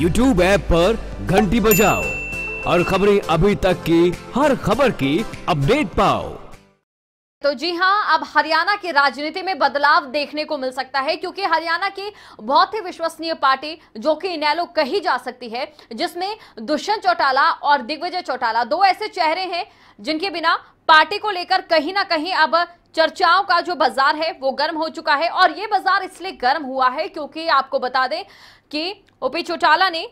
YouTube app पर घंटी बजाओ और खबरें अभी तक की हर खबर की अपडेट पाओ तो जी हाँ अब हरियाणा की राजनीति में बदलाव देखने को मिल सकता है क्योंकि हरियाणा की बहुत ही विश्वसनीय पार्टी जो कि इनैलो कही जा सकती है जिसमें दुष्यंत चौटाला और दिग्विजय चौटाला दो ऐसे चेहरे हैं जिनके बिना पार्टी को लेकर कहीं ना कहीं अब चर्चाओं का जो बाजार है वो गर्म हो चुका है और ये बाजार इसलिए गर्म हुआ है क्योंकि आपको बता दें कि ओपी चौटाला ने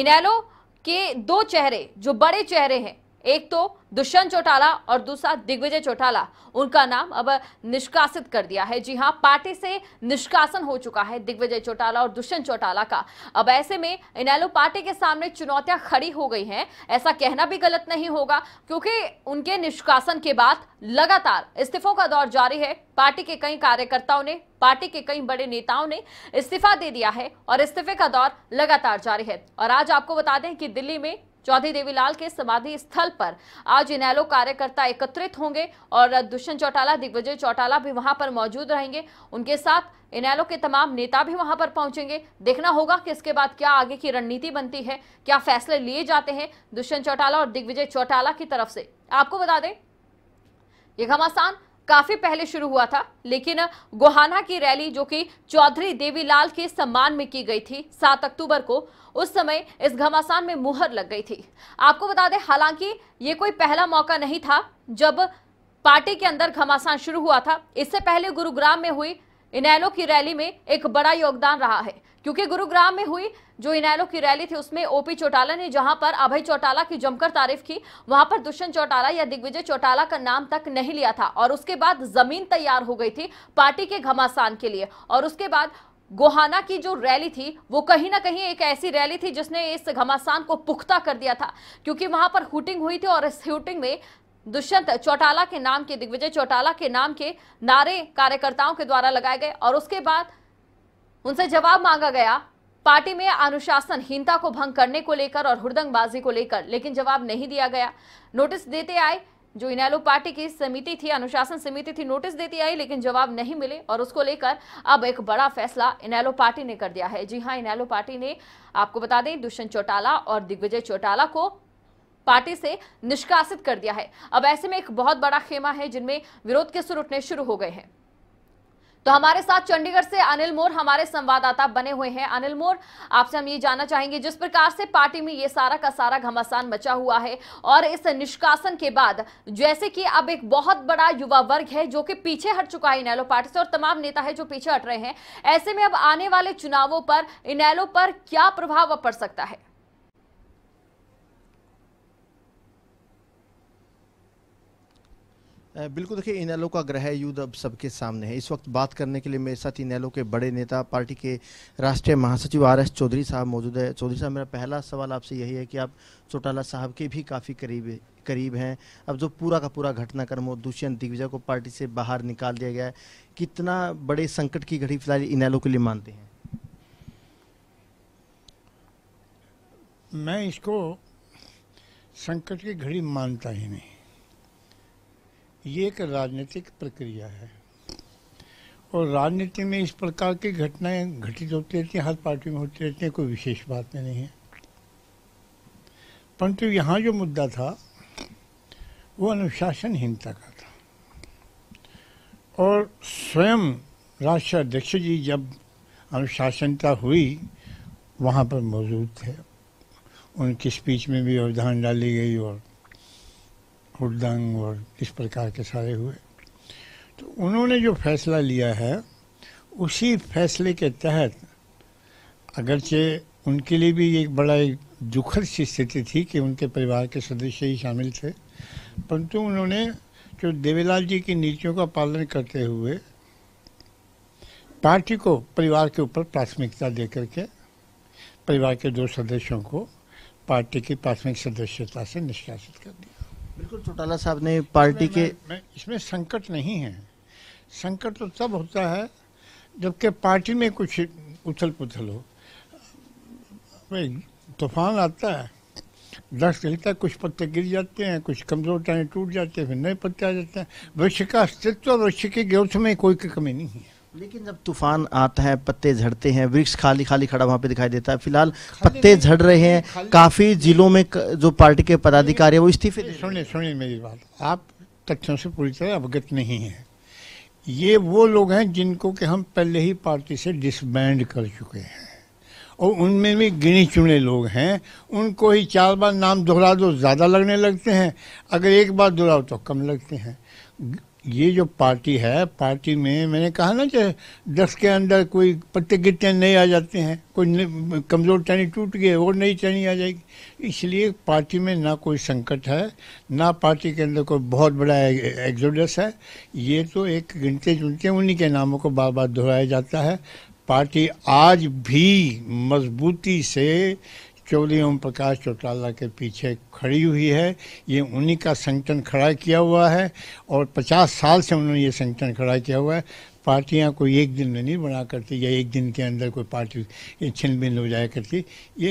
इनेलो के दो चेहरे जो बड़े चेहरे हैं एक तो दुष्यंत चौटाला और दूसरा दिग्विजय चौटाला उनका नाम अब निष्कासित कर दिया है जी हाँ पार्टी से निष्कासन हो चुका है दिग्विजय चौटाला और दुष्यंत चौटाला का अब ऐसे में इनैलो पार्टी के सामने चुनौतियां खड़ी हो गई हैं ऐसा कहना भी गलत नहीं होगा क्योंकि उनके निष्कासन के बाद लगातार इस्तीफों का दौर जारी है पार्टी के कई कार्यकर्ताओं ने पार्टी के कई बड़े नेताओं ने इस्तीफा दे दिया है और इस्तीफे का दौर लगातार जारी है और आज आपको बता दें कि दिल्ली में चौधरी देवीलाल के समाधि स्थल पर आज इनैलो कार्यकर्ता एकत्रित होंगे और दुष्यंत चौटाला दिग्विजय चौटाला भी वहां पर मौजूद रहेंगे उनके साथ इनैलो के तमाम नेता भी वहां पर पहुंचेंगे देखना होगा कि इसके बाद क्या आगे की रणनीति बनती है क्या फैसले लिए जाते हैं दुष्यंत चौटाला और दिग्विजय चौटाला की तरफ से आपको बता दें ये घमासान काफी पहले शुरू हुआ था लेकिन गोहाना की रैली जो कि चौधरी देवीलाल के सम्मान में की गई थी सात अक्टूबर को उस समय इस घमासान में मुहर लग गई थी आपको बता दें हालांकि ये कोई पहला मौका नहीं था जब पार्टी के अंदर घमासान शुरू हुआ था इससे पहले गुरुग्राम में हुई इनैलो की रैली में एक बड़ा योगदान रहा है क्योंकि गुरुग्राम में हुई जो इनैलो की रैली थी उसमें ओपी चौटाला ने जहां पर अभय चौटाला की जमकर तारीफ की वहां पर दुष्यंत चौटाला या दिग्विजय चौटाला का नाम तक नहीं लिया था और उसके बाद जमीन तैयार हो गई थी पार्टी के घमासान के लिए और उसके बाद गोहाना की जो रैली थी वो कहीं ना कहीं एक ऐसी रैली थी जिसने इस घमासान को पुख्ता कर दिया था क्योंकि वहां पर हुटिंग हुई थी और इस हुटिंग में दुष्यंत चौटाला के नाम के दिग्विजय चौटाला के नाम के नारे कार्यकर्ताओं के द्वारा लगाए गए और उसके बाद उनसे जवाब मांगा गया पार्टी में अनुशासनहीनता को भंग करने को लेकर और हुड़दंगबाजी को लेकर लेकिन जवाब नहीं दिया गया नोटिस देते आए जो इनैलो पार्टी की समिति थी अनुशासन समिति थी नोटिस देती आई लेकिन जवाब नहीं मिले और उसको लेकर अब एक बड़ा फैसला इनैलो पार्टी ने कर दिया है जी हाँ इनैलो पार्टी ने आपको बता दें दुष्यंत चौटाला और दिग्विजय चौटाला को पार्टी से निष्कासित कर दिया है अब ऐसे में एक बहुत बड़ा खेमा है जिनमें विरोध के सुर उठने शुरू हो गए हैं तो हमारे साथ चंडीगढ़ से अनिल मोर हमारे संवाददाता बने हुए हैं अनिल मोर आपसे हम ये जानना चाहेंगे जिस प्रकार से पार्टी में ये सारा का सारा घमासान मचा हुआ है और इस निष्कासन के बाद जैसे कि अब एक बहुत बड़ा युवा वर्ग है जो कि पीछे हट चुका है इनैलो पार्टी से और तमाम नेता है जो पीछे हट रहे हैं ऐसे में अब आने वाले चुनावों पर इनैलो पर क्या प्रभाव पड़ सकता है बिल्कुल देखिए इनेलो का ग्रह युद्ध अब सबके सामने है इस वक्त बात करने के लिए मेरे साथ इनेलो के बड़े नेता पार्टी के राष्ट्रीय महासचिव आर एस चौधरी साहब मौजूद है चौधरी साहब मेरा पहला सवाल आपसे यही है कि आप चौटाला साहब के भी काफ़ी करीब करीब हैं अब जो पूरा का पूरा घटनाक्रम हो दुष्यंत दिग्विजय को पार्टी से बाहर निकाल दिया गया है कितना बड़े संकट की घड़ी फिलहाल इनेलो के लिए मानते हैं मैं इसको संकट की घड़ी मानता ही नहीं ये एक राजनीतिक प्रक्रिया है और राजनीति में इस प्रकार की घटनाएं घटित होती रहती हैं हर पार्टी में होती रहती हैं कोई विशेष बात में नहीं है परंतु यहाँ जो मुद्दा था वो अनुशासनहीनता का था और स्वयं राष्ट्रीय अध्यक्ष जी जब अनुशासनता हुई वहाँ पर मौजूद थे उनकी स्पीच में भी अवधान डाली गई और हुडंग और इस प्रकार के सारे हुए तो उन्होंने जो फैसला लिया है उसी फैसले के तहत अगरचे उनके लिए भी एक बड़ा एक दुखद सी स्थिति थी कि उनके परिवार के सदस्य ही शामिल थे परंतु उन्होंने जो देवीलाल जी की नीतियों का पालन करते हुए पार्टी को परिवार के ऊपर प्राथमिकता दे करके परिवार के दो सदस्यों को पार्टी की प्राथमिक सदस्यता से निष्कासित कर दिया बिल्कुल चौटाला साहब ने पार्टी के इसमें संकट नहीं है संकट तो तब होता है जबकि पार्टी में कुछ उथल पुथल हो तूफान आता है दस गिरता है कुछ पत्ते गिर जाते हैं कुछ कमजोर टाइम टूट जाते हैं फिर नए पत्ते आ जाते हैं वृक्ष का अस्तित्व वृक्ष के ग्रोथ में कोई की कमी नहीं है लेकिन जब तूफान आता है पत्ते झड़ते हैं वृक्ष खाली खाली खड़ा वहाँ पे दिखाई देता है फिलहाल पत्ते झड़ रहे हैं काफ़ी जिलों में जो पार्टी के पदाधिकारी है वो इस्तीफे सुनिए सुनिए मेरी बात आप तथ्यों से पूरी तरह अवगत नहीं है ये वो लोग हैं जिनको कि हम पहले ही पार्टी से डिसबैंड कर चुके हैं और उनमें भी गिने चुने लोग हैं उनको ही चार बार नाम दोहरा दो ज़्यादा लगने लगते हैं अगर एक बार दोहराओ तो कम लगते हैं ये जो पार्टी है पार्टी में मैंने कहा ना कि दस के अंदर कोई पत्ते गिरते नहीं आ जाते हैं कोई कमज़ोर टहनी टूट गए और नई टहनी आ जाएगी इसलिए पार्टी में ना कोई संकट है ना पार्टी के अंदर कोई बहुत बड़ा एग्जोडस है ये तो एक गिनते चुनते उन्हीं के नामों को बार बार दोहराया जाता है पार्टी आज भी मजबूती से चौधरी ओम प्रकाश चौटाला के पीछे खड़ी हुई है ये उन्हीं का संगठन खड़ा किया हुआ है और 50 साल से उन्होंने ये संगठन खड़ा किया हुआ है पार्टियां कोई एक दिन में नहीं बना करती या एक दिन के अंदर कोई पार्टी छिन भिन्न हो जाया करती ये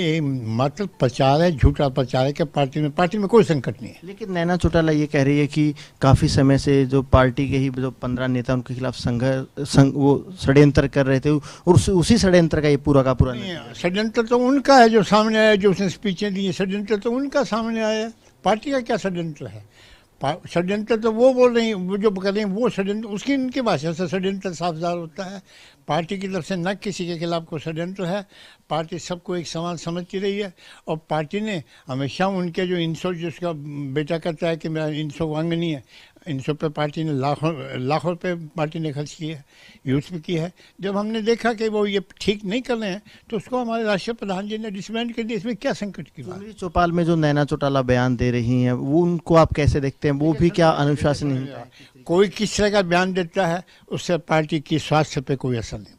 मतलब प्रचार है झूठा प्रचार है कि पार्टी में पार्टी में कोई संकट नहीं है लेकिन नैना चौटाला ये कह रही है कि काफ़ी समय से जो पार्टी के ही जो पंद्रह नेता उनके खिलाफ संघर्ष संग, वो षड्यंत्र कर रहे थे और उस, उसी षड्यंत्र का ये पूरा का पूरा नहीं षड्यंत्र तो उनका है जो सामने आया जो उसने स्पीचें दी षड्यंत्र तो उनका सामने आया पार्टी का क्या षड्यंत्र है षड्यंत्र तो वो बोल रही वो जो कर रही हैं वो षड्यंत्र उसकी इनकी भाषा से षड्यंत्र साफदार होता है पार्टी की तरफ से न किसी के खिलाफ कोई षड्यंत्र है पार्टी सबको एक समान समझती रही है और पार्टी ने हमेशा उनके जो इंसो जिसका बेटा कहता है कि मेरा इंसो अंग नहीं है इन सब पे पार्टी ने लाखों लाखों रुपये पार्टी ने खर्च किए यूथ भी किया है जब हमने देखा कि वो ये ठीक नहीं कर रहे हैं तो उसको हमारे राष्ट्रीय प्रधान जी ने डिसमेंट कर दिया इसमें क्या संकट की बात चौपाल में जो नैना चौटाला बयान दे रही हैं वो उनको आप कैसे देखते हैं वो भी क्या अनुशासन कोई किस तरह का बयान देता है उससे पार्टी की स्वास्थ्य पर कोई असर नहीं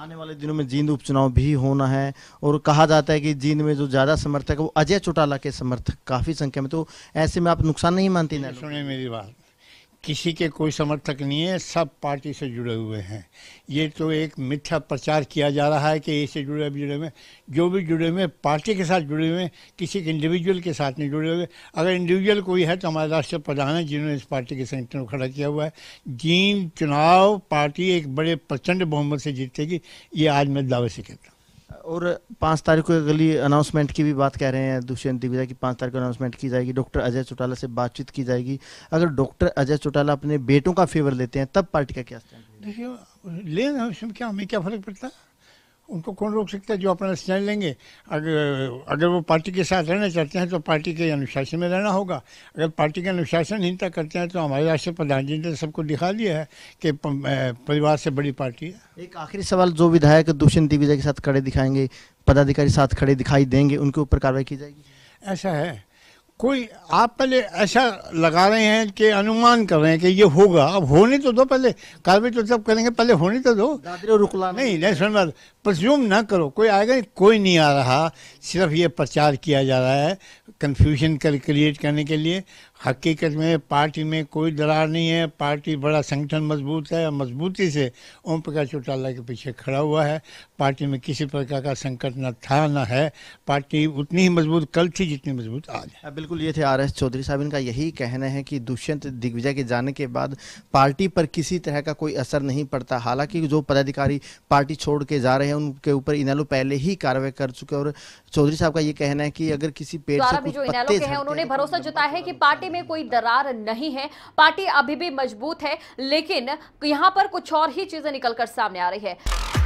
आने वाले दिनों में जींद उपचुनाव भी होना है और कहा जाता है कि जींद में जो ज़्यादा समर्थक है वो अजय चौटाला के समर्थक काफ़ी संख्या में तो ऐसे में आप नुकसान नहीं मानती ना सुनिए मेरी बात किसी के कोई समर्थक नहीं है सब पार्टी से जुड़े हुए हैं ये तो एक मिथ्या प्रचार किया जा रहा है कि इससे जुड़े भी जुड़े हुए जो भी जुड़े हुए पार्टी के साथ जुड़े हुए किसी के इंडिविजुअल के साथ नहीं जुड़े हुए अगर इंडिविजुअल कोई है तो हमारे राष्ट्रीय प्रधान है जिन्होंने इस पार्टी के संगठन को खड़ा किया हुआ है जीन चुनाव पार्टी एक बड़े प्रचंड बहुमत से जीतेगी ये आज मैं दावे से कहता हूँ और पाँच तारीख को अगली अनाउंसमेंट की भी बात कह रहे हैं दुष्यंत दिवीजा की पाँच तारीख को अनाउंसमेंट की जाएगी डॉक्टर अजय चौटाला से बातचीत की जाएगी अगर डॉक्टर अजय चौटाला अपने बेटों का फेवर लेते हैं तब पार्टी का क्या देखिए लेना उसमें क्या हमें क्या फ़र्क पड़ता है उनको कौन रोक सकता है जो अपना स्टैंड लेंगे अगर अगर वो पार्टी के साथ रहना चाहते हैं तो पार्टी के अनुशासन में रहना होगा अगर पार्टी के अनुशासनहीनता करते हैं तो हमारे राष्ट्रीय प्रधान जी ने तो सबको दिखा दिया है कि परिवार से बड़ी पार्टी है एक आखिरी सवाल जो विधायक दुष्यंत दिग्विजय के साथ खड़े दिखाएंगे पदाधिकारी साथ खड़े दिखाई देंगे उनके ऊपर कार्रवाई की जाएगी ऐसा है कोई आप पहले ऐसा लगा रहे हैं कि अनुमान कर रहे हैं कि ये होगा अब होने तो दो पहले कार्रवाई तो तब करेंगे पहले होने तो दो रुकला नहीं नहीं सुन बात प्रज्यूम ना करो कोई आएगा नहीं कोई नहीं आ रहा सिर्फ ये प्रचार किया जा रहा है कन्फ्यूजन कर क्रिएट करने के लिए हकीकत में पार्टी में कोई दरार नहीं है पार्टी बड़ा संगठन मजबूत है और मजबूती से ओम प्रकाश चौटाला के पीछे खड़ा हुआ है पार्टी में किसी प्रकार का संकट न था न है पार्टी उतनी ही मजबूत कल थी जितनी मजबूत आज है बिल्कुल ये थे आर एस चौधरी साहब इनका यही कहना है कि दुष्यंत दिग्विजय के जाने के बाद पार्टी पर किसी तरह का कोई असर नहीं पड़ता हालांकि जो पदाधिकारी पार्टी छोड़ के जा रहे हैं उनके ऊपर इनेलो पहले ही कार्रवाई कर चुके और चौधरी साहब का ये कहना है कि अगर किसी पेड़ से उन्होंने भरोसा तो जताया है कि मतलब पार्टी में कोई दरार नहीं है पार्टी अभी भी मजबूत है लेकिन यहां पर कुछ और ही चीजें निकलकर सामने आ रही है